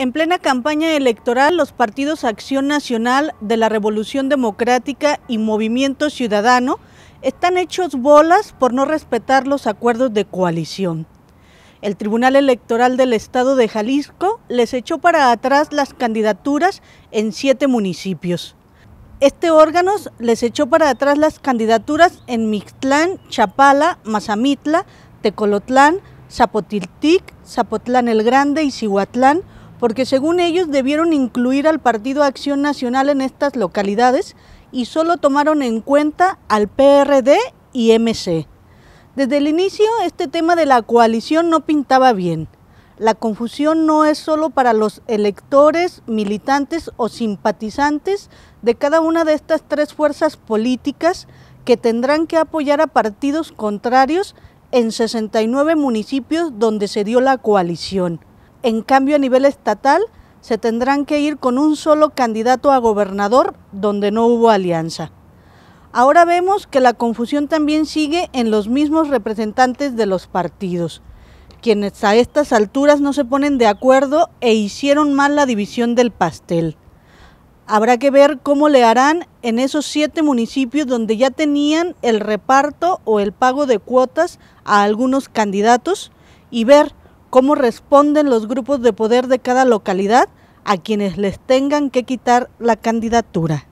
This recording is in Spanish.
En plena campaña electoral, los partidos Acción Nacional de la Revolución Democrática y Movimiento Ciudadano están hechos bolas por no respetar los acuerdos de coalición. El Tribunal Electoral del Estado de Jalisco les echó para atrás las candidaturas en siete municipios. Este órgano les echó para atrás las candidaturas en Mixtlán, Chapala, Mazamitla, Tecolotlán, Zapotiltic, Zapotlán el Grande y Cihuatlán, porque según ellos debieron incluir al Partido Acción Nacional en estas localidades y solo tomaron en cuenta al PRD y MC. Desde el inicio este tema de la coalición no pintaba bien. La confusión no es solo para los electores, militantes o simpatizantes de cada una de estas tres fuerzas políticas que tendrán que apoyar a partidos contrarios en 69 municipios donde se dio la coalición. En cambio, a nivel estatal, se tendrán que ir con un solo candidato a gobernador donde no hubo alianza. Ahora vemos que la confusión también sigue en los mismos representantes de los partidos, quienes a estas alturas no se ponen de acuerdo e hicieron mal la división del pastel. Habrá que ver cómo le harán en esos siete municipios donde ya tenían el reparto o el pago de cuotas a algunos candidatos y ver cómo responden los grupos de poder de cada localidad a quienes les tengan que quitar la candidatura.